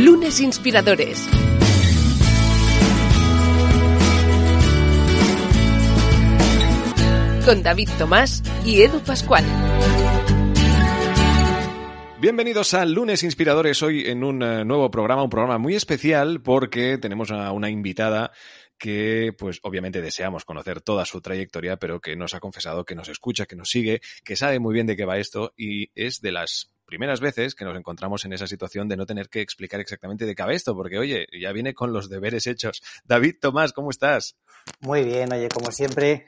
Lunes Inspiradores. Con David Tomás y Edu Pascual. Bienvenidos a Lunes Inspiradores, hoy en un eh, nuevo programa, un programa muy especial porque tenemos a una invitada que pues obviamente deseamos conocer toda su trayectoria, pero que nos ha confesado que nos escucha, que nos sigue, que sabe muy bien de qué va esto y es de las primeras veces que nos encontramos en esa situación de no tener que explicar exactamente de qué va esto, porque oye, ya viene con los deberes hechos. David Tomás, ¿cómo estás? Muy bien, oye, como siempre,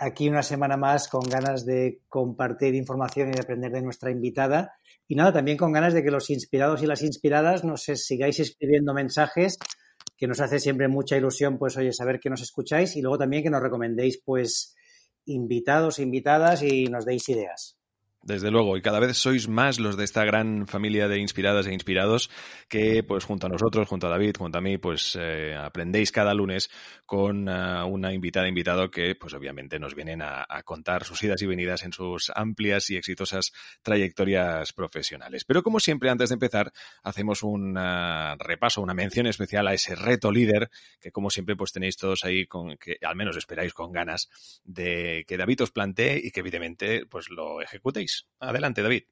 aquí una semana más con ganas de compartir información y de aprender de nuestra invitada. Y nada, también con ganas de que los inspirados y las inspiradas nos sigáis escribiendo mensajes, que nos hace siempre mucha ilusión, pues, oye, saber que nos escucháis y luego también que nos recomendéis, pues, invitados, invitadas y nos deis ideas. Desde luego, y cada vez sois más los de esta gran familia de inspiradas e inspirados que, pues, junto a nosotros, junto a David, junto a mí, pues, eh, aprendéis cada lunes con eh, una invitada, e invitado que, pues, obviamente nos vienen a, contar sus idas y venidas en sus amplias y exitosas trayectorias profesionales. Pero, como siempre, antes de empezar, hacemos un eh, repaso, una mención especial a ese reto líder que, como siempre, pues, tenéis todos ahí con, que al menos esperáis con ganas de que David os plantee y que, evidentemente, pues, lo ejecutéis. Adelante, David.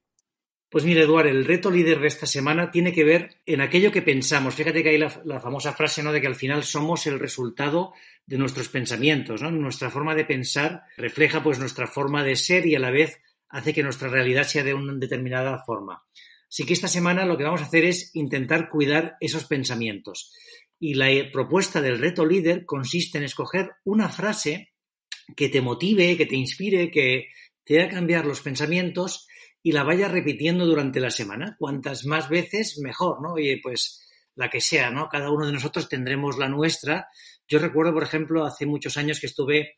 Pues mire, Eduardo, el reto líder de esta semana tiene que ver en aquello que pensamos. Fíjate que hay la, famosa frase ¿no? de que al final somos el resultado de nuestros pensamientos. ¿no? Nuestra forma de pensar refleja pues, nuestra forma de ser y a la vez hace que nuestra realidad sea de una determinada forma. Así que esta semana lo que vamos a hacer es intentar cuidar esos pensamientos. Y la eh, propuesta del reto líder consiste en escoger una frase que te motive, que te inspire, que, te a cambiar los pensamientos y la vaya repitiendo durante la semana. Cuantas más veces, mejor, ¿no? Oye, pues la que sea, ¿no? Cada uno de nosotros tendremos la nuestra. Yo recuerdo, por ejemplo, hace muchos años que estuve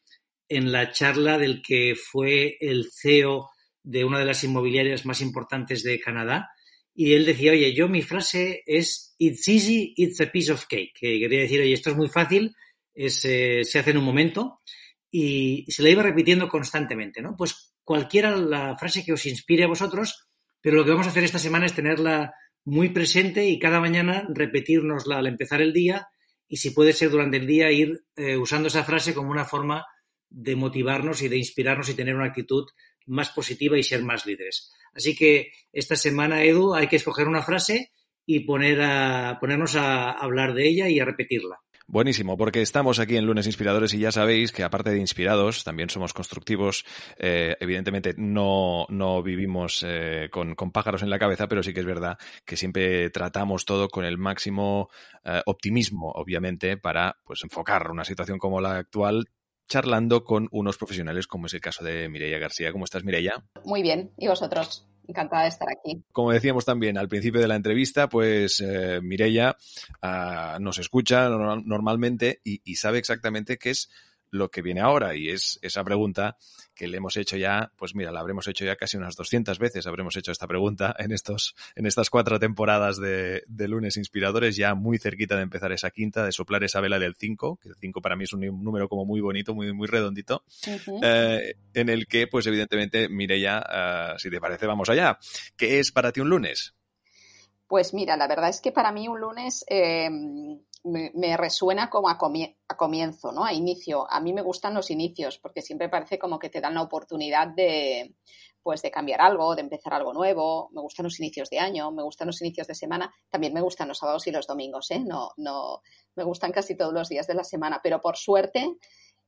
en la charla del que fue el CEO de una de las inmobiliarias más importantes de Canadá, y él decía, oye, yo mi frase es, it's easy, it's a piece of cake, que quería decir, oye, esto es muy fácil, eh, se hace en un momento, y se la iba repitiendo constantemente, ¿no? Pues cualquiera la frase que os inspire a vosotros, pero lo que vamos a hacer esta semana es tenerla muy presente y cada mañana repetirnosla al empezar el día y si puede ser durante el día ir eh, usando esa frase como una forma de motivarnos y de inspirarnos y tener una actitud más positiva y ser más líderes. Así que esta semana, Edu, hay que escoger una frase y poner a, ponernos a hablar de ella y a repetirla. Buenísimo, porque estamos aquí en Lunes Inspiradores y ya sabéis que aparte de inspirados, también somos constructivos. Eh, evidentemente no, no vivimos eh, con, con, pájaros en la cabeza, pero sí que es verdad que siempre tratamos todo con el máximo eh, optimismo, obviamente, para pues enfocar una situación como la actual charlando con unos profesionales, como es el caso de Mireia García. ¿Cómo estás, Mireia? Muy bien, ¿y vosotros? Encantada de estar aquí. Como decíamos también al principio de la entrevista, pues eh, Mireia ah, nos escucha normalmente y sabe exactamente qué es lo que viene ahora? Y es esa pregunta que le hemos hecho ya, pues mira, la habremos hecho ya casi unas 200 veces, habremos hecho esta pregunta en, estos, en estas cuatro temporadas de, lunes inspiradores, ya muy cerquita de empezar esa quinta, de soplar esa vela del 5, que el 5 para mí es un número como muy bonito, muy, muy redondito, eh, en el que, pues evidentemente, mire ya, ah, si te parece, vamos allá. ¿Qué es para ti un lunes? Pues mira, la verdad es que para mí un lunes eh, me, resuena como a, comienzo, ¿no? A inicio. A mí me gustan los inicios porque siempre parece como que te dan la oportunidad de, pues, de cambiar algo, de empezar algo nuevo. Me gustan los inicios de año, me gustan los inicios de semana. También me gustan los sábados y los domingos, ¿eh? No, no, me gustan casi todos los días de la semana. Pero por suerte,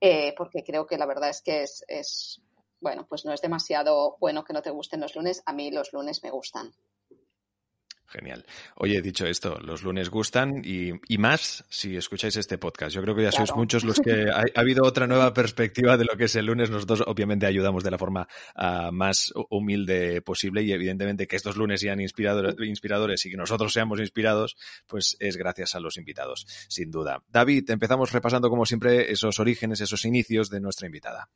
eh, porque creo que la verdad es que es, es, bueno, pues no es demasiado bueno que no te gusten los lunes. A mí los lunes me gustan. Genial. Oye, dicho esto, los lunes gustan y, más si escucháis este podcast. Yo creo que ya sois muchos los que ha, habido otra nueva perspectiva de lo que es el lunes. Nosotros obviamente ayudamos de la forma ah, más humilde posible y evidentemente que estos lunes sean inspiradores y que nosotros seamos inspirados, pues es gracias a los invitados, sin duda. David, empezamos repasando como siempre esos orígenes, esos inicios de nuestra invitada.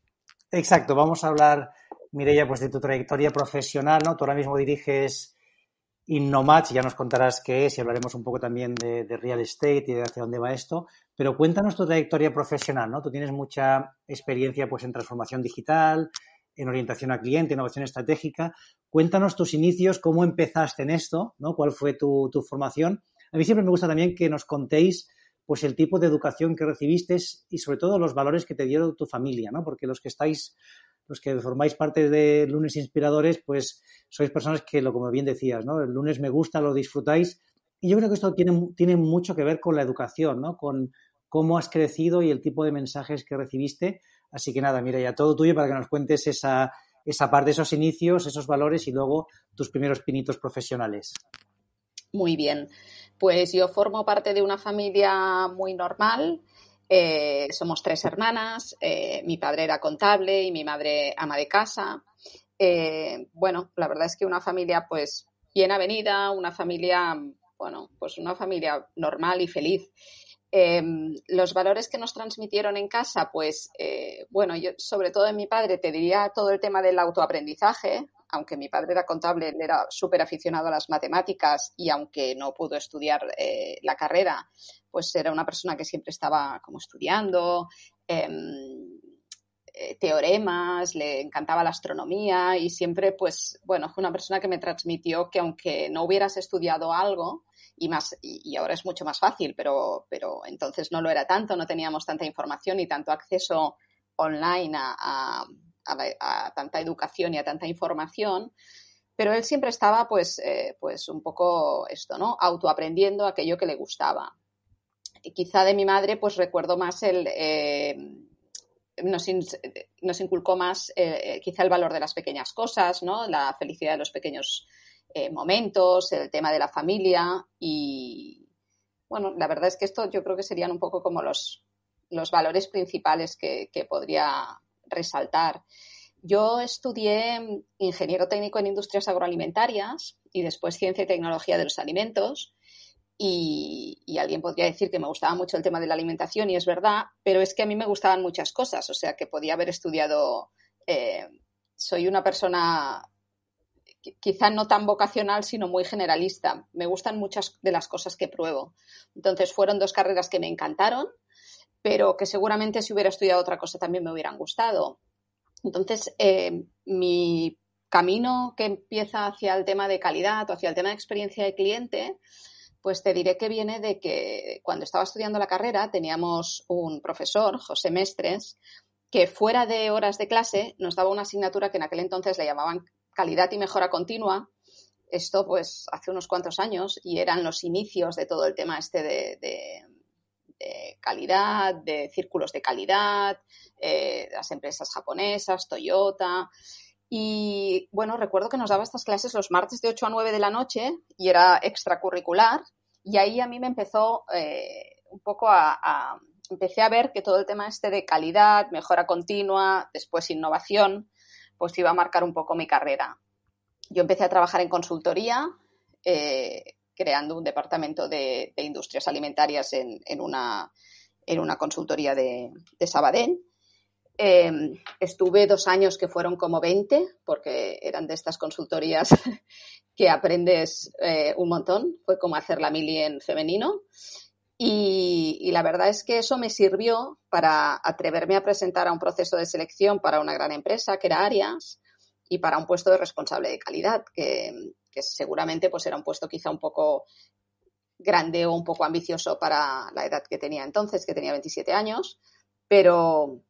Exacto, vamos a hablar, ya pues de tu trayectoria profesional, ¿no? Tú ahora mismo diriges InnoMatch, ya nos contarás qué es y hablaremos un poco también de, real estate y de hacia dónde va esto, pero cuéntanos tu trayectoria profesional, ¿no? Tú tienes mucha experiencia pues en transformación digital, en orientación a cliente, innovación estratégica. Cuéntanos tus inicios, cómo empezaste en esto, ¿no? ¿Cuál fue tu, formación? A mí siempre me gusta también que nos contéis pues el tipo de educación que recibiste y sobre todo los valores que te dieron tu familia, ¿no? Porque los que estáis los que formáis parte de Lunes Inspiradores, pues sois personas que, lo como bien decías, ¿no? El lunes me gusta, lo disfrutáis. Y yo creo que esto tiene, tiene mucho que ver con la educación, ¿no? Con cómo has crecido y el tipo de mensajes que recibiste. Así que nada, mira, ya todo tuyo para que nos cuentes esa, esa parte, esos inicios, esos valores y luego tus primeros pinitos profesionales. Muy bien. Pues yo formo parte de una familia muy normal, eh, somos tres hermanas, eh, mi padre era contable y mi madre ama de casa. Eh, bueno, la verdad es que una familia pues bien avenida, una familia, bueno, pues una familia normal y feliz. Em, los valores que nos transmitieron en casa, pues bueno, sobre todo en mi padre te diría todo el tema del autoaprendizaje, aunque mi padre era contable, él era súper aficionado a las matemáticas y aunque no pudo estudiar eh, la carrera, pues era una persona que siempre estaba como estudiando. Em, eh, teoremas, le encantaba la astronomía y siempre, pues, bueno, fue una persona que me transmitió que aunque no hubieras estudiado algo, y más, y ahora es mucho más fácil, pero, pero entonces no lo era tanto, no teníamos tanta información y tanto acceso online a a, tanta educación y a tanta información, pero él siempre estaba pues, eh, pues un poco esto, ¿no? Autoaprendiendo aquello que le gustaba. quizá de mi madre pues recuerdo más el... Eh, nos, inculcó más eh, quizá el valor de las pequeñas cosas, ¿no? La felicidad de los pequeños momentos, el tema de la familia y... Bueno, la verdad es que esto yo creo que serían un poco como los, los valores principales que podría resaltar. Yo estudié ingeniero técnico en industrias agroalimentarias y después ciencia y tecnología de los alimentos. Y, alguien podría decir que me gustaba mucho el tema de la alimentación y es verdad, pero es que a mí me gustaban muchas cosas, o sea que podía haber estudiado, eh, soy una persona quizá no tan vocacional, sino muy generalista, me gustan muchas de las cosas que pruebo. Entonces fueron dos carreras que me encantaron, pero que seguramente si hubiera estudiado otra cosa también me hubieran gustado. Entonces, eh, mi camino que empieza hacia el tema de calidad o hacia el tema de experiencia de cliente, pues te diré que viene de que cuando estaba estudiando la carrera teníamos un profesor, José Mestres, que fuera de horas de clase nos daba una asignatura que en aquel entonces le llamaban calidad y mejora continua. Esto pues hace unos cuantos años y eran los inicios de todo el tema este de de calidad, de círculos de calidad, eh, las empresas japonesas, Toyota. Y bueno, recuerdo que nos daba estas clases los martes de 8 a 9 de la noche y era extracurricular. Y ahí a mí me empezó eh, un poco a, Empecé a ver que todo el tema este de calidad, mejora continua, después innovación, pues iba a marcar un poco mi carrera. Yo empecé a trabajar en consultoría eh, creando un departamento de, industrias alimentarias en, una, en una consultoría de, Sabadén. Em, estuve dos años que fueron como 20, porque eran de estas consultorías que aprendes eh, un montón. Fue como hacer la mili en femenino. Y, y, la verdad es que eso me sirvió para atreverme a presentar a un proceso de selección para una gran empresa, que era Arias, y para un puesto de responsable de calidad, que, que seguramente pues era un puesto quizá un poco grande o un poco ambicioso para la edad que tenía entonces, que tenía 27 años, pero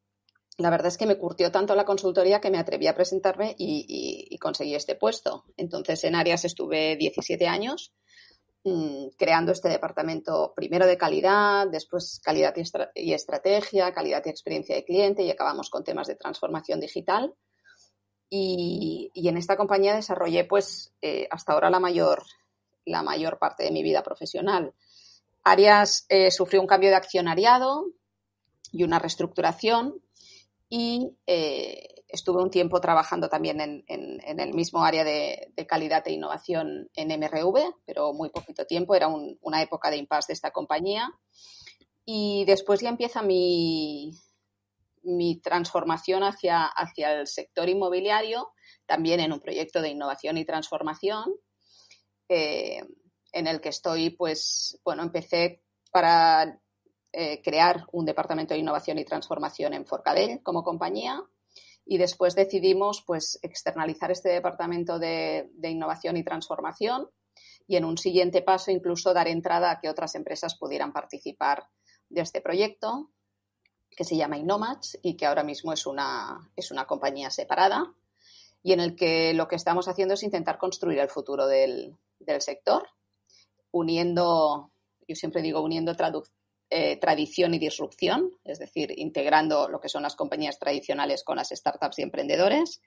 la verdad es que me curtió tanto la consultoría que me atreví a presentarme y, conseguí este puesto. Entonces en Arias estuve 17 años mm, creando este departamento primero de calidad, después calidad y estrategia, calidad y experiencia de cliente y acabamos con temas de transformación digital y, en esta compañía desarrollé, pues, eh, hasta ahora la mayor, la mayor parte de mi vida profesional. Arias eh, sufrió un cambio de accionariado y una reestructuración y eh, estuve un tiempo trabajando también en, en, el mismo área de, calidad e innovación en MRV, pero muy poquito tiempo, era una época de impasse de esta compañía. Y después ya empieza mi, mi transformación hacia, hacia el sector inmobiliario, también en un proyecto de innovación y transformación, eh, en el que estoy, pues, bueno, empecé para eh, crear un departamento de innovación y transformación en Forcadell como compañía y después decidimos, pues, externalizar este departamento de innovación y transformación y en un siguiente paso incluso dar entrada a que otras empresas pudieran participar de este proyecto que se llama Inomats y que ahora mismo es una, es una compañía separada y en el que lo que estamos haciendo es intentar construir el futuro del, sector, uniendo, yo siempre digo, uniendo eh, tradición y disrupción, es decir, integrando lo que son las compañías tradicionales con las startups y emprendedores.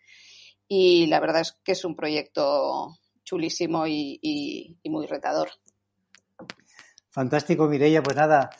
Y la verdad es que es un proyecto chulísimo y muy retador. Fantástico, Mireia. Pues nada,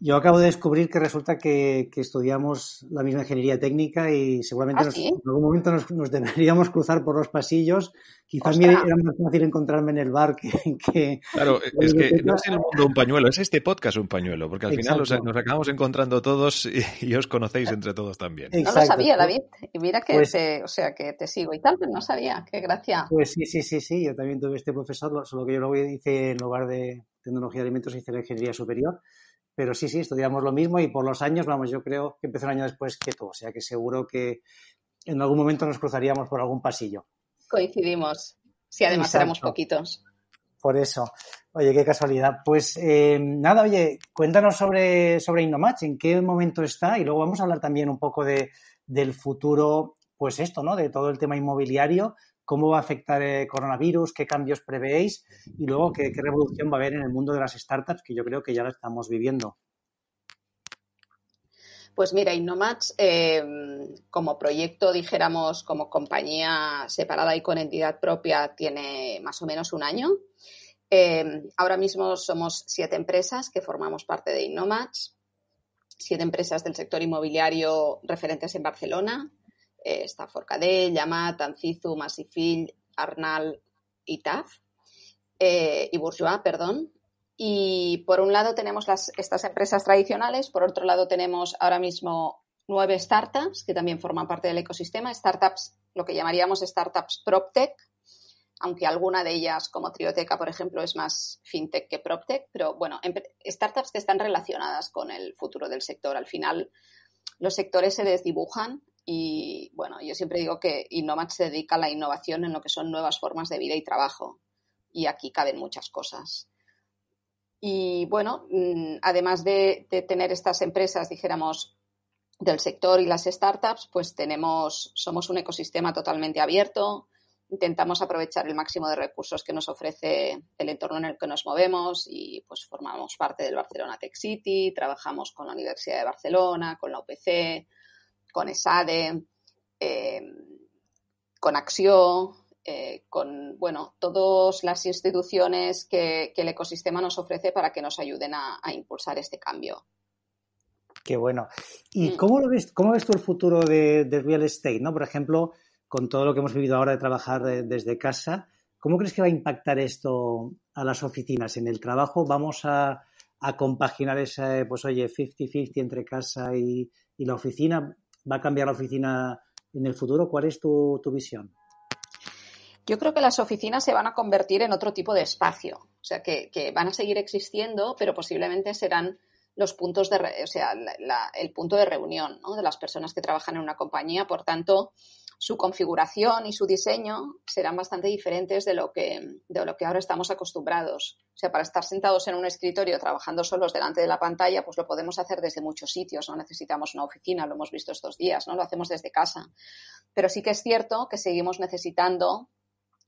yo acabo de descubrir que resulta que, estudiamos la misma ingeniería técnica y seguramente ¿Ah, en algún momento nos, deberíamos cruzar por los pasillos. Quizás me era más fácil encontrarme en el bar que. que claro, es que no es el mundo un pañuelo, es este podcast un pañuelo, porque al final nos acabamos encontrando todos y, os conocéis entre todos también. No lo sabía, David. Y mira que, pues te, o sea, que te sigo y tal, no sabía. Qué gracia. Pues sí, sí, sí, sí. Yo también tuve este profesor, solo que yo lo voy a decir en lugar de Tecnología de Alimentos, y de Ingeniería Superior. Pero sí, sí, estudiamos lo mismo y por los años, vamos, yo creo que empezó un año después que tú. O sea que seguro que en algún momento nos cruzaríamos por algún pasillo. Coincidimos. si además éramos poquitos. Por eso. Oye, qué casualidad. Pues eh, nada, oye, cuéntanos sobre, sobre Innomatch, en qué momento está y luego vamos a hablar también un poco de, del futuro, pues esto, ¿no? De todo el tema inmobiliario, cómo va a afectar el eh, coronavirus, qué cambios prevéis y luego qué, revolución va a haber en el mundo de las startups, que yo creo que ya la estamos viviendo. Pues mira, Innomax, em, como proyecto, dijéramos, como compañía separada y con entidad propia, tiene más o menos un año. Em, ahora mismo somos siete empresas que formamos parte de Innomax, siete empresas del sector inmobiliario referentes en Barcelona, está eh, forcadel Forcadell, Tancizu, Masifil, Arnal y Taf, eh, y Bourgeois, perdón. Y por un lado tenemos las, estas empresas tradicionales, por otro lado tenemos ahora mismo nueve startups que también forman parte del ecosistema, startups, lo que llamaríamos startups PropTech, aunque alguna de ellas, como Trioteca, por ejemplo, es más fintech que PropTech, pero bueno, startups que están relacionadas con el futuro del sector. Al final, los sectores se desdibujan y bueno, yo siempre digo que Innomax se dedica a la innovación en lo que son nuevas formas de vida y trabajo. Y aquí caben muchas cosas. Y bueno, mm, además de, tener estas empresas, dijéramos, del sector y las startups, pues somos un ecosistema totalmente abierto, intentamos aprovechar el máximo de recursos que nos ofrece el entorno en el que nos movemos y pues formamos parte del Barcelona Tech City, trabajamos con la Universidad de Barcelona, con la UPC, con ESADE, eh, con Acción, eh, con bueno, todas las instituciones que, el ecosistema nos ofrece para que nos ayuden a, impulsar este cambio. Qué bueno. ¿Y mm. cómo, lo ves, tú el futuro de, real estate? ¿no? Por ejemplo, con todo lo que hemos vivido ahora de trabajar eh, desde casa, ¿cómo crees que va a impactar esto a las oficinas en el trabajo? ¿Vamos a, compaginar ese, pues oye, 50-50 entre casa y la oficina? va a cambiar la oficina en el futuro? ¿Cuál es tu, visión? Yo creo que las oficinas se van a convertir en otro tipo de espacio, o sea, que, van a seguir existiendo, pero posiblemente serán los puntos de, o sea, el punto de reunión de las personas que trabajan en una compañía. Por tanto, su configuración y su diseño serán bastante diferentes de lo, que, de lo que ahora estamos acostumbrados. O sea, para estar sentados en un escritorio trabajando solos delante de la pantalla, pues lo podemos hacer desde muchos sitios, no necesitamos una oficina, lo hemos visto estos días, ¿no? Lo hacemos desde casa. Pero sí que es cierto que seguimos necesitando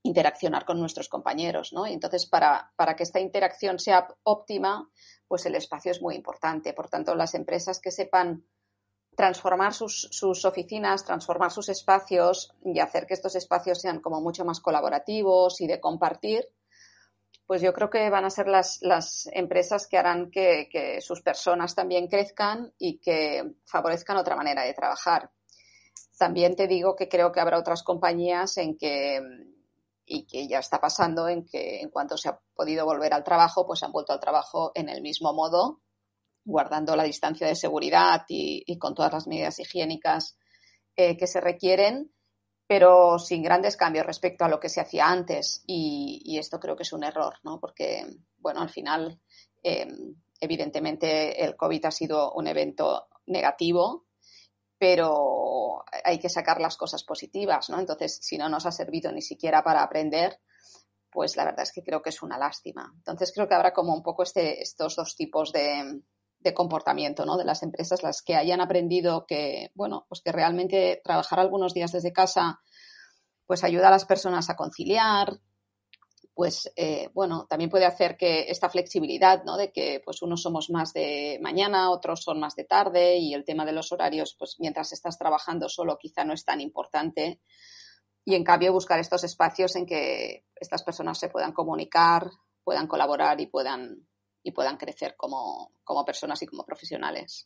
interaccionar con nuestros compañeros, Y entonces, para, para que esta interacción sea óptima, pues el espacio es muy importante. Por tanto, las empresas que sepan transformar sus, oficinas, transformar sus espacios y hacer que estos espacios sean como mucho más colaborativos y de compartir, pues yo creo que van a ser las, empresas que harán que, que, sus personas también crezcan y que favorezcan otra manera de trabajar. También te digo que creo que habrá otras compañías en que, y que ya está pasando, en que en cuanto se ha podido volver al trabajo, pues se han vuelto al trabajo en el mismo modo guardando la distancia de seguridad y, con todas las medidas higiénicas eh, que se requieren, pero sin grandes cambios respecto a lo que se hacía antes. Y, esto creo que es un error, ¿no? Porque, bueno, al final, eh, evidentemente, el COVID ha sido un evento negativo, pero hay que sacar las cosas positivas, ¿no? Entonces, si no nos ha servido ni siquiera para aprender, pues la verdad es que creo que es una lástima. Entonces, creo que habrá como un poco este, estos dos tipos de, de comportamiento ¿no? de las empresas, las que hayan aprendido que, bueno, pues que realmente trabajar algunos días desde casa pues ayuda a las personas a conciliar, pues eh, bueno, también puede hacer que esta flexibilidad, ¿no? De que pues unos somos más de mañana, otros son más de tarde y el tema de los horarios, pues mientras estás trabajando solo quizá no es tan importante y en cambio buscar estos espacios en que estas personas se puedan comunicar, puedan colaborar y puedan y puedan crecer como, personas y como profesionales.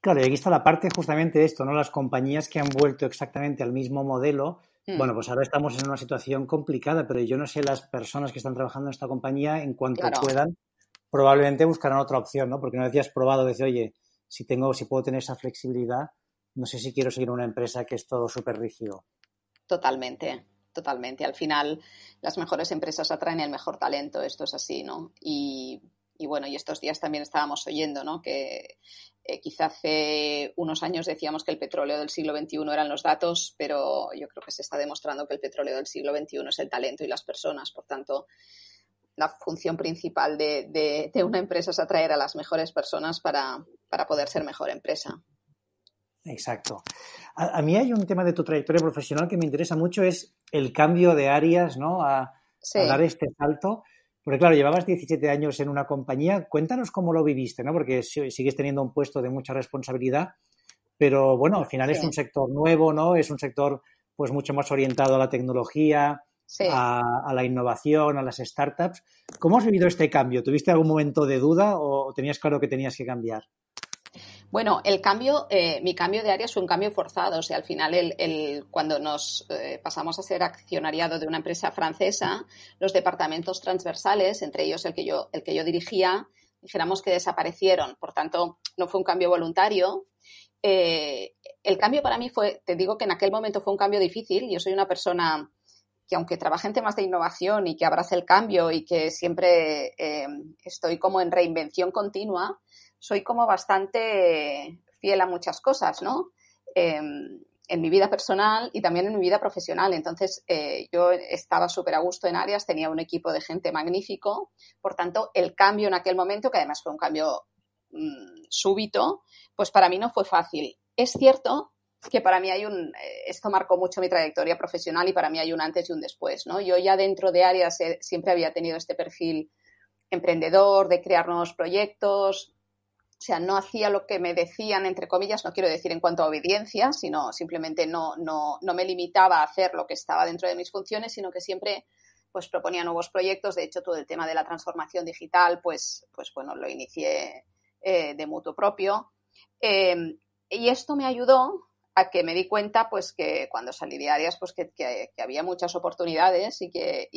Claro, y aquí está la parte justamente de esto, ¿no? Las compañías que han vuelto exactamente al mismo modelo, hmm. bueno, pues ahora estamos en una situación complicada, pero yo no sé las personas que están trabajando en esta compañía, en cuanto puedan, probablemente buscarán otra opción, ¿no? Porque no decías probado, decir, oye, si tengo, si puedo tener esa flexibilidad, no sé si quiero seguir una empresa que es todo súper rígido. Totalmente, totalmente. Al final, las mejores empresas atraen el mejor talento, esto es así, ¿no? Y y bueno, y estos días también estábamos oyendo, ¿no? Que eh, quizá hace unos años decíamos que el petróleo del siglo XXI eran los datos, pero yo creo que se está demostrando que el petróleo del siglo XXI es el talento y las personas. Por tanto, la función principal de, una empresa es atraer a las mejores personas para, poder ser mejor empresa. Exacto. A, mí hay un tema de tu trayectoria profesional que me interesa mucho, es el cambio de áreas, ¿no? a dar este salto. Porque claro, llevabas 17 años en una compañía. Cuéntanos cómo lo viviste, ¿no? Porque sigues teniendo un puesto de mucha responsabilidad, pero bueno, al final es un sector nuevo, ¿no? Es un sector pues mucho más orientado a la tecnología, a, la innovación, a las startups. ¿Cómo has vivido este cambio? ¿Tuviste algún momento de duda o tenías claro que tenías que cambiar? Bueno, el cambio, eh, mi cambio de área fue un cambio forzado. O sea, al final, cuando nos eh, pasamos a ser accionariado de una empresa francesa, los departamentos transversales, entre ellos el que yo, el que yo dirigía, dijéramos que desaparecieron. Por tanto, no fue un cambio voluntario. Eh, el cambio para mí fue, te digo que en aquel momento fue un cambio difícil. Yo soy una persona que aunque trabaje en temas de innovación y que abrace el cambio y que siempre estoy como en reinvención continua, soy como bastante fiel a muchas cosas, ¿no? Em, en mi vida personal y también en mi vida profesional. Entonces, eh, yo estaba súper a gusto en Arias, tenía un equipo de gente magnífico. Por tanto, el cambio en aquel momento, que además fue un cambio mm, súbito, pues para mí no fue fácil. Es cierto que para mí hay un, eh, esto marcó mucho mi trayectoria profesional y para mí hay un antes y un después, ¿no? Yo ya dentro de Arias eh, siempre había tenido este perfil emprendedor, de crear nuevos proyectos, o sea, no hacía lo que me decían, entre comillas, no quiero decir en cuanto a obediencia, sino simplemente no, me limitaba a hacer lo que estaba dentro de mis funciones, sino que siempre pues, proponía nuevos proyectos. De hecho, todo el tema de la transformación digital, pues, pues bueno, lo inicié eh, de mutuo propio. Em, y esto me ayudó a que me di cuenta, pues, que cuando salí de pues que, había muchas oportunidades y que,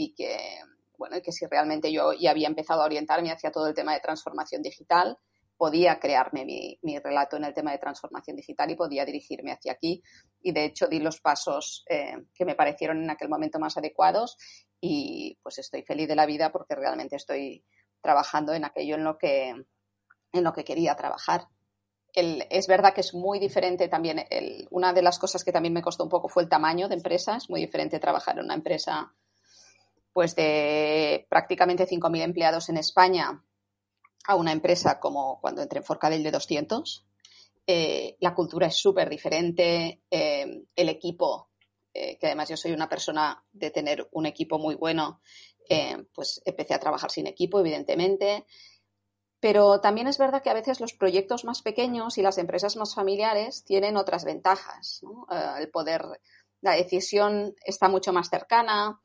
bueno, y que si realmente yo ya había empezado a orientarme hacia todo el tema de transformación digital, podía crearme mi, relato en el tema de transformación digital y podía dirigirme hacia aquí. Y de hecho di los pasos eh, que me parecieron en aquel momento más adecuados y pues estoy feliz de la vida porque realmente estoy trabajando en aquello en lo que, en lo que quería trabajar. es verdad que es muy diferente también, una de las cosas que también me costó un poco fue el tamaño de empresas es muy diferente trabajar en una empresa pues de prácticamente 5.000 empleados en España a una empresa como cuando entré en Forcadell de 200, eh, la cultura es súper diferente, eh, el equipo, eh, que además yo soy una persona de tener un equipo muy bueno, pues empecé a trabajar sin equipo, evidentemente. Pero también es verdad que a veces los proyectos más pequeños y las empresas más familiares tienen otras ventajas. el poder, la decisión está mucho más cercana,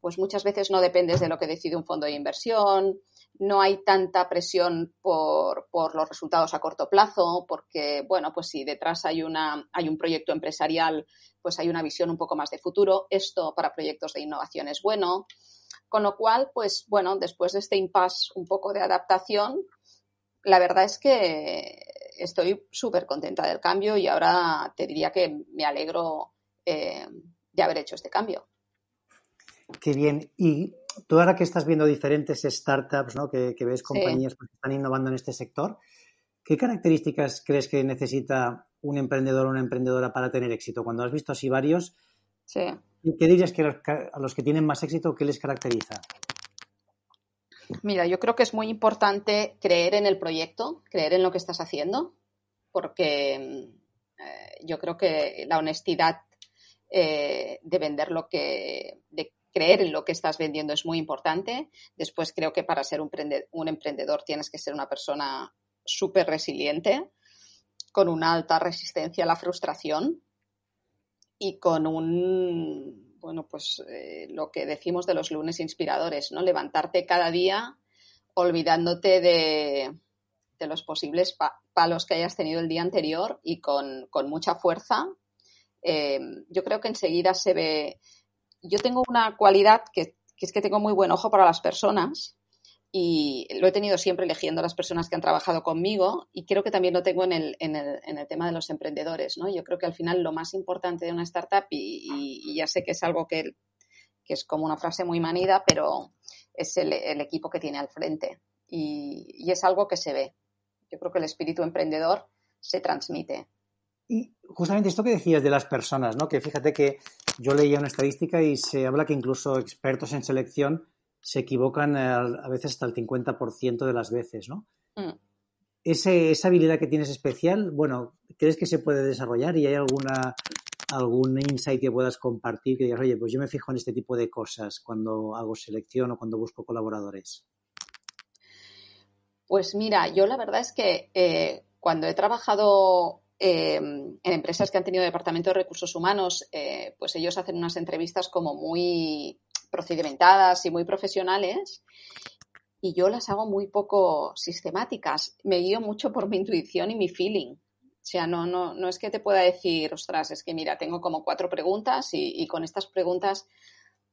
pues muchas veces no dependes de lo que decide un fondo de inversión, no hay tanta presión por, los resultados a corto plazo, porque, bueno, pues si detrás hay, una, hay un proyecto empresarial, pues hay una visión un poco más de futuro. Esto para proyectos de innovación es bueno. Con lo cual, pues bueno, después de este impasse un poco de adaptación, la verdad es que estoy súper contenta del cambio y ahora te diría que me alegro eh, de haber hecho este cambio. Qué bien. Y tú ahora que estás viendo diferentes startups, ¿no? que, ves compañías que están innovando en este sector, ¿qué características crees que necesita un emprendedor o una emprendedora para tener éxito? Cuando has visto así varios, ¿qué dirías que a los que tienen más éxito, qué les caracteriza? Mira, yo creo que es muy importante creer en el proyecto, creer en lo que estás haciendo, porque eh, yo creo que la honestidad eh, de vender lo que, creer en lo que estás vendiendo es muy importante. Después creo que para ser un, emprendedor tienes que ser una persona súper resiliente, con una alta resistencia a la frustración y con un, bueno, pues eh, lo que decimos de los lunes inspiradores, ¿no? Levantarte cada día olvidándote de, los posibles palos que hayas tenido el día anterior y con, mucha fuerza. Eh, yo creo que enseguida se ve, yo tengo una cualidad que, es que tengo muy buen ojo para las personas y lo he tenido siempre eligiendo a las personas que han trabajado conmigo y creo que también lo tengo en el, tema de los emprendedores. ¿no? Yo creo que al final lo más importante de una startup, y, ya sé que es algo que, es como una frase muy manida, pero es el, equipo que tiene al frente y, y, es algo que se ve. Yo creo que el espíritu emprendedor se transmite. Y justamente esto que decías de las personas, ¿no? que fíjate que yo leía una estadística y se habla que incluso expertos en selección se equivocan a veces hasta el 50% de las veces, ¿no? Mm. esa habilidad que tienes especial, bueno, ¿crees que se puede desarrollar y hay alguna algún insight que puedas compartir que digas, oye, pues yo me fijo en este tipo de cosas cuando hago selección o cuando busco colaboradores? Pues mira, yo la verdad es que eh, cuando he trabajado Em, en empresas que han tenido departamento de recursos humanos, eh, pues ellos hacen unas entrevistas como muy procedimentadas y muy profesionales y yo las hago muy poco sistemáticas. Me guío mucho por mi intuición y mi feeling. O sea, no, no, es que te pueda decir, ostras, es que mira, tengo como cuatro preguntas y, con estas preguntas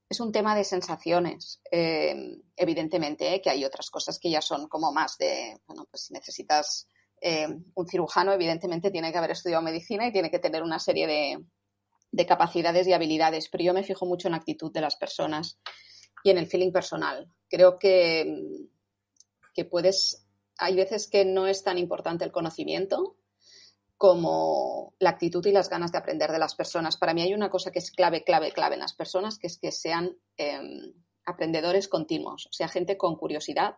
es un tema de sensaciones. Em, evidentemente, ¿eh? que hay otras cosas que ya son como más de, bueno, pues si necesitas eh, un cirujano evidentemente tiene que haber estudiado medicina y tiene que tener una serie de, capacidades y habilidades, pero yo me fijo mucho en la actitud de las personas y en el feeling personal. Creo que, puedes, hay veces que no es tan importante el conocimiento como la actitud y las ganas de aprender de las personas. Para mí hay una cosa que es clave, clave, clave en las personas, que es que sean em, aprendedores continuos, o sea, gente con curiosidad,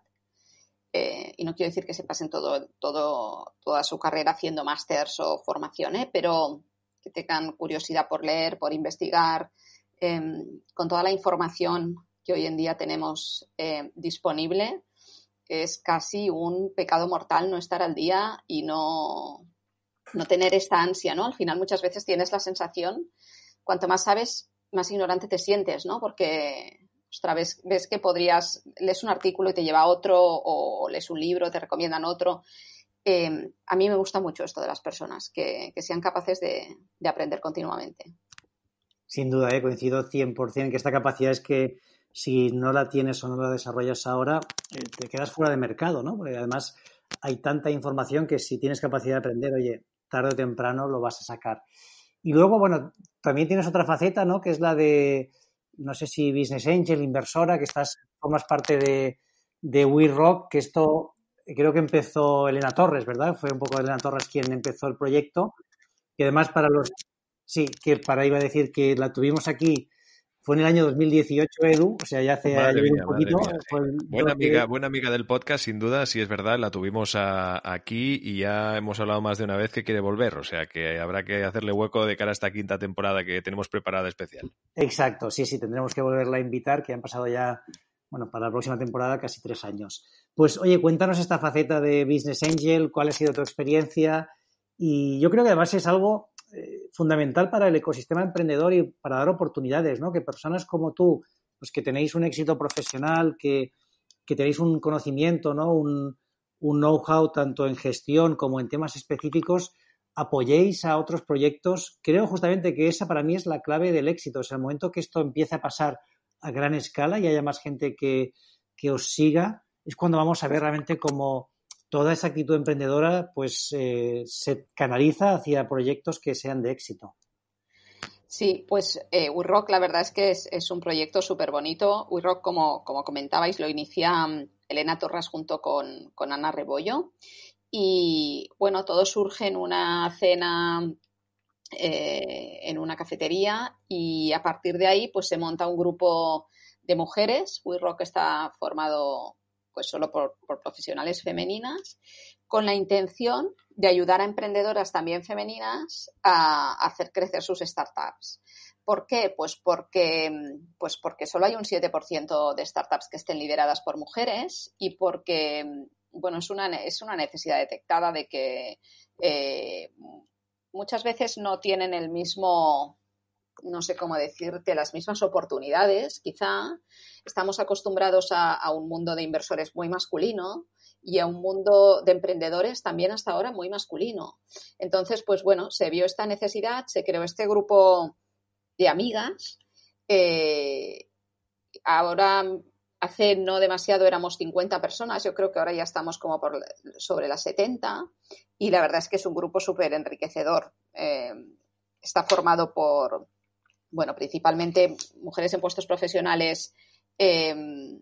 eh, y no quiero decir que se pasen todo, toda su carrera haciendo másters o formaciones, eh, pero que tengan curiosidad por leer, por investigar, em, con toda la información que hoy en día tenemos eh, disponible, es casi un pecado mortal no estar al día y no, no tener esta ansia, ¿no? Al final muchas veces tienes la sensación, cuanto más sabes, más ignorante te sientes, ¿no? Porque otra ves, ves, que podrías, lees un artículo y te lleva a otro, o lees un libro, te recomiendan otro. Eh, a mí me gusta mucho esto de las personas, que, sean capaces de, aprender continuamente. Sin duda, ¿eh? coincido 100% que esta capacidad es que si no la tienes o no la desarrollas ahora, eh, te quedas fuera de mercado, ¿no? Porque además hay tanta información que si tienes capacidad de aprender, oye, tarde o temprano lo vas a sacar. Y luego, bueno, también tienes otra faceta, ¿no? Que es la de no sé si Business Angel, inversora, que estás, formas parte de, de We Rock, que esto creo que empezó Elena Torres, ¿verdad? Fue un poco Elena Torres quien empezó el proyecto, que además para los, sí, que para iba a decir que la tuvimos aquí fue en el año 2018, Edu, o sea, ya hace un poquito. buena, amiga, buena amiga del podcast, sin duda, sí es verdad, la tuvimos aquí y ya hemos hablado más de una vez que quiere volver, o sea, que habrá que hacerle hueco de cara a esta quinta temporada que tenemos preparada especial. Exacto, sí, sí, tendremos que volverla a invitar, que han pasado ya, bueno, para la próxima temporada casi tres años. Pues oye, cuéntanos esta faceta de Business Angel, cuál ha sido tu experiencia y yo creo que además es algo fundamental para el ecosistema emprendedor y para dar oportunidades, ¿no? Que personas como tú, pues que tenéis un éxito profesional, que, tenéis un conocimiento, ¿no? Un, know-how tanto en gestión como en temas específicos, apoyéis a otros proyectos. Creo justamente que esa para mí es la clave del éxito. es el momento que esto empiece a pasar a gran escala y haya más gente que, que os siga, es cuando vamos a ver realmente cómo, toda esa actitud emprendedora pues eh, se canaliza hacia proyectos que sean de éxito. Sí, pues eh, la verdad es que es, un proyecto súper bonito. WeRock, como, como comentabais, lo inicia mm, Elena Torras junto con, Ana Rebollo. Y bueno, todo surge en una cena eh, en una cafetería y a partir de ahí pues se monta un grupo de mujeres. WeRock está formado pues solo por, profesionales femeninas, con la intención de ayudar a emprendedoras también femeninas a, hacer crecer sus startups. ¿Por qué? Pues porque, pues porque solo hay un 7% de startups que estén lideradas por mujeres y porque, bueno, es una, es una necesidad detectada de que eh, muchas veces no tienen el mismo no sé cómo decirte, las mismas oportunidades, quizá. Estamos acostumbrados a, un mundo de inversores muy masculino y a un mundo de emprendedores también hasta ahora muy masculino. Entonces, pues bueno, se vio esta necesidad, se creó este grupo de amigas. Eh, ahora, hace no demasiado éramos 50 personas, yo creo que ahora ya estamos como por, sobre las 70 y la verdad es que es un grupo súper enriquecedor. Eh, está formado por bueno, principalmente mujeres en puestos profesionales em,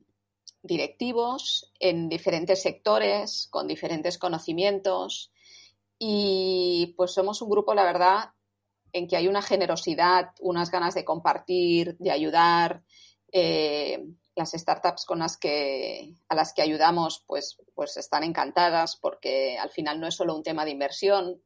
directivos, en diferentes sectores, con diferentes conocimientos. Y pues somos un grupo, la verdad, en que hay una generosidad, unas ganas de compartir, de ayudar. Eh, las startups con las que, a las que ayudamos pues, pues están encantadas porque al final no es solo un tema de inversión,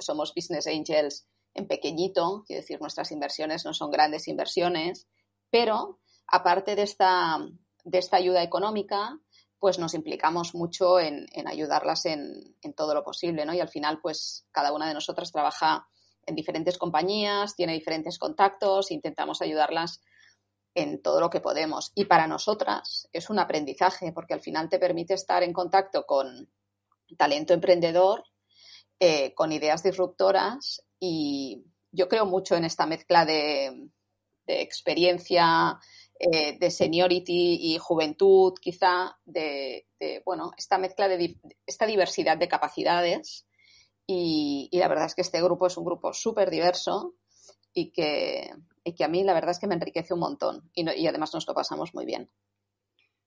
somos business angels en pequeñito, quiero decir, nuestras inversiones no son grandes inversiones, pero aparte de esta, de esta ayuda económica, pues nos implicamos mucho en, ayudarlas en, todo lo posible, ¿no? Y al final, pues cada una de nosotras trabaja en diferentes compañías, tiene diferentes contactos, intentamos ayudarlas en todo lo que podemos. Y para nosotras es un aprendizaje, porque al final te permite estar en contacto con talento emprendedor, eh, con ideas disruptoras y yo creo mucho en esta mezcla de, experiencia, eh, de seniority y juventud, quizá, de, bueno, esta mezcla de esta diversidad de capacidades. Y, la verdad es que este grupo es un grupo súper diverso y que, a mí la verdad es que me enriquece un montón y, además nos lo pasamos muy bien.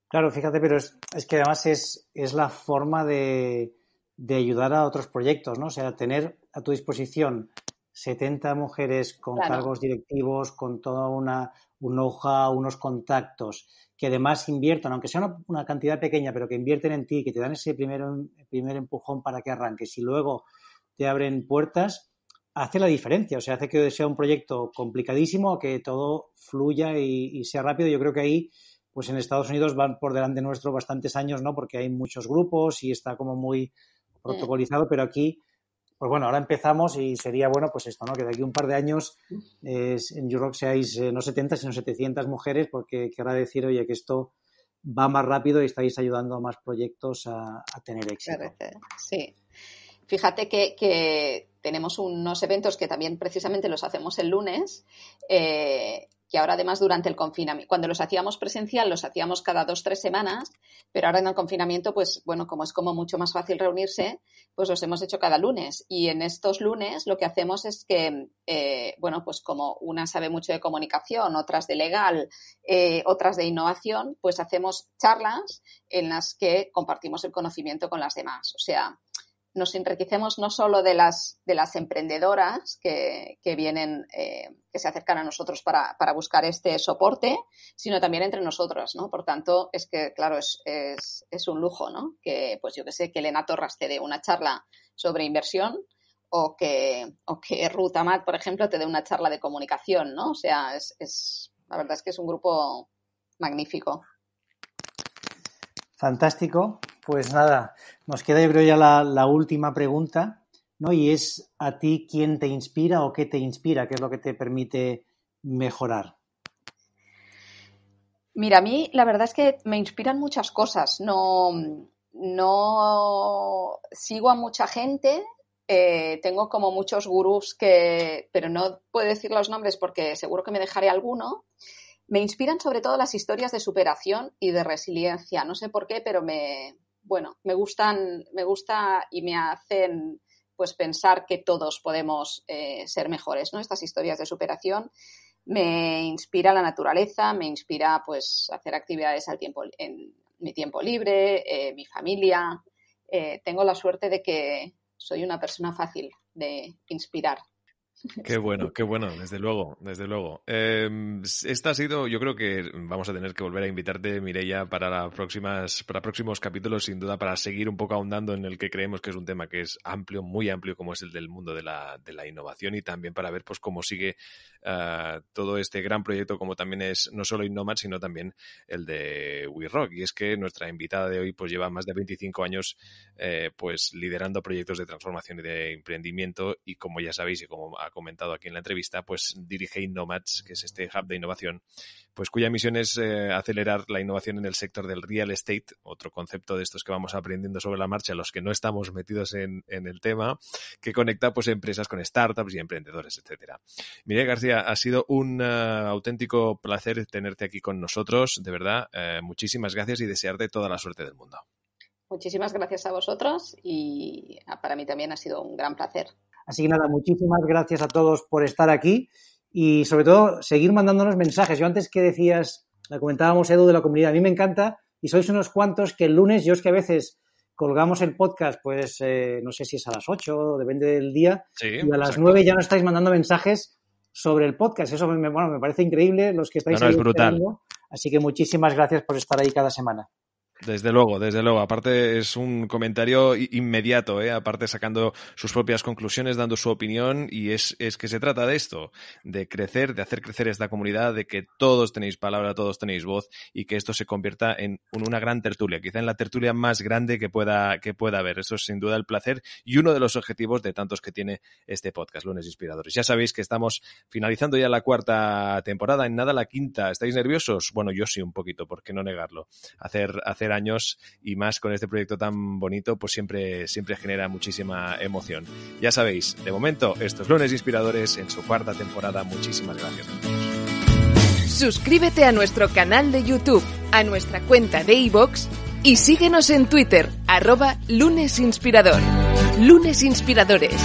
Claro, fíjate, pero es, que además es, es la forma de, de, ayudar a otros proyectos, ¿no? O sea, tener a tu disposición 70 mujeres con cargos directivos, con toda una, hoja, unos contactos, que además inviertan, aunque sea una, cantidad pequeña, pero que invierten en ti, que te dan ese primer empujón para que arranques y luego te abren puertas, hace la diferencia. O sea, hace que sea un proyecto complicadísimo, que todo fluya y, y sea rápido. Yo creo que ahí pues en Estados Unidos van por delante nuestro bastantes años, ¿no? Porque hay muchos grupos y está como muy mm. protocolizado, pero aquí pues bueno, ahora empezamos y sería bueno pues esto, ¿no? Que de aquí un par de años en Europe seáis eh, no 70, sino 700 mujeres, porque querrá decir, oye, que esto va más rápido y estáis ayudando a más proyectos a, tener éxito. Sí. Fíjate que, tenemos unos eventos que también precisamente los hacemos el lunes eh, y ahora además durante el confinamiento, cuando los hacíamos presencial, los hacíamos cada dos, tres semanas, pero ahora en el confinamiento, pues bueno, como es como mucho más fácil reunirse, pues los hemos hecho cada lunes. Y en estos lunes lo que hacemos es que, eh, bueno, pues como una sabe mucho de comunicación, otras de legal, eh, otras de innovación, pues hacemos charlas en las que compartimos el conocimiento con las demás. O sea, nos enriquecemos no solo de las, de las emprendedoras que, vienen, eh, que se acercan a nosotros para, para, buscar este soporte, sino también entre nosotros, ¿no? Por tanto, es que, claro, es, es, es un lujo, ¿no? Que, pues yo que sé, que Elena Torras te dé una charla sobre inversión o que, o que Ruth Amat, por ejemplo, te dé una charla de comunicación, ¿no? O sea, es, es la verdad es que es un grupo magnífico. Fantástico. Pues nada, nos queda yo ya la, última pregunta, ¿no? Y es a ti quién te inspira o qué te inspira, qué es lo que te permite mejorar. Mira, a mí la verdad es que me inspiran muchas cosas. No, no sigo a mucha gente, eh, tengo como muchos gurús que, pero no puedo decir los nombres porque seguro que me dejaré alguno. Me inspiran sobre todo las historias de superación y de resiliencia. No sé por qué, pero me, bueno, me gustan, me gusta y me hacen pues pensar que todos podemos eh, ser mejores, Estas historias de superación me inspira la naturaleza, me inspira pues hacer actividades al tiempo, en mi tiempo libre, eh, mi familia. Eh, tengo la suerte de que soy una persona fácil de inspirar. Qué bueno, qué bueno, desde luego, desde luego. Em, esta ha sido, yo creo que vamos a tener que volver a invitarte, Mireia, para las próximas, para próximos capítulos, sin duda, para seguir un poco ahondando en el que creemos que es un tema que es amplio, muy amplio, como es el del mundo de la, de la innovación, y también para ver pues cómo sigue ah, todo este gran proyecto, como también es no solo Innomad, sino también el de WeRock. Y es que nuestra invitada de hoy pues lleva más de 25 años eh, pues liderando proyectos de transformación y de emprendimiento, y como ya sabéis, y como ha comentado aquí en la entrevista, pues dirige Innomats, que es este hub de innovación, pues cuya misión es eh, acelerar la innovación en el sector del real estate, otro concepto de estos que vamos aprendiendo sobre la marcha, los que no estamos metidos en, el tema, que conecta pues empresas con startups y emprendedores, etcétera. Mireia García, ha sido un eh, auténtico placer tenerte aquí con nosotros, de verdad, eh, muchísimas gracias y desearte toda la suerte del mundo. Muchísimas gracias a vosotros y ah, para mí también ha sido un gran placer. Así que nada, muchísimas gracias a todos por estar aquí y sobre todo seguir mandándonos mensajes. Yo antes que decías, la comentábamos Edu de la comunidad, a mí me encanta y sois unos cuantos que el lunes, yo es que a veces colgamos el podcast, pues eh, no sé si es a las 8, depende del día, y a las 9 ya nos estáis mandando mensajes sobre el podcast. Eso me, bueno, me parece increíble los que estáis no, es brutal. Así que muchísimas gracias por estar ahí cada semana. Desde luego, desde luego. Aparte es un comentario inmediato, ¿eh? aparte sacando sus propias conclusiones, dando su opinión y es, que se trata de esto, de crecer, de hacer crecer esta comunidad, de que todos tenéis palabra, todos tenéis voz y que esto se convierta en una gran tertulia, quizá en la tertulia más grande que pueda, que pueda haber. Eso es sin duda el placer y uno de los objetivos de tantos que tiene este podcast, Lunes Inspiradores. Ya sabéis que estamos finalizando ya la cuarta temporada, en nada la quinta. ¿Estáis nerviosos? Bueno, yo sí un poquito, porque no negarlo? hacer años y más con este proyecto tan bonito, pues siempre, siempre genera muchísima emoción. Ya sabéis, de momento, estos lunes inspiradores en su cuarta temporada. Muchísimas gracias. Suscríbete a nuestro canal de YouTube, a nuestra cuenta de iVoox y síguenos en Twitter, arroba lunesinspirador. Lunes Inspiradores.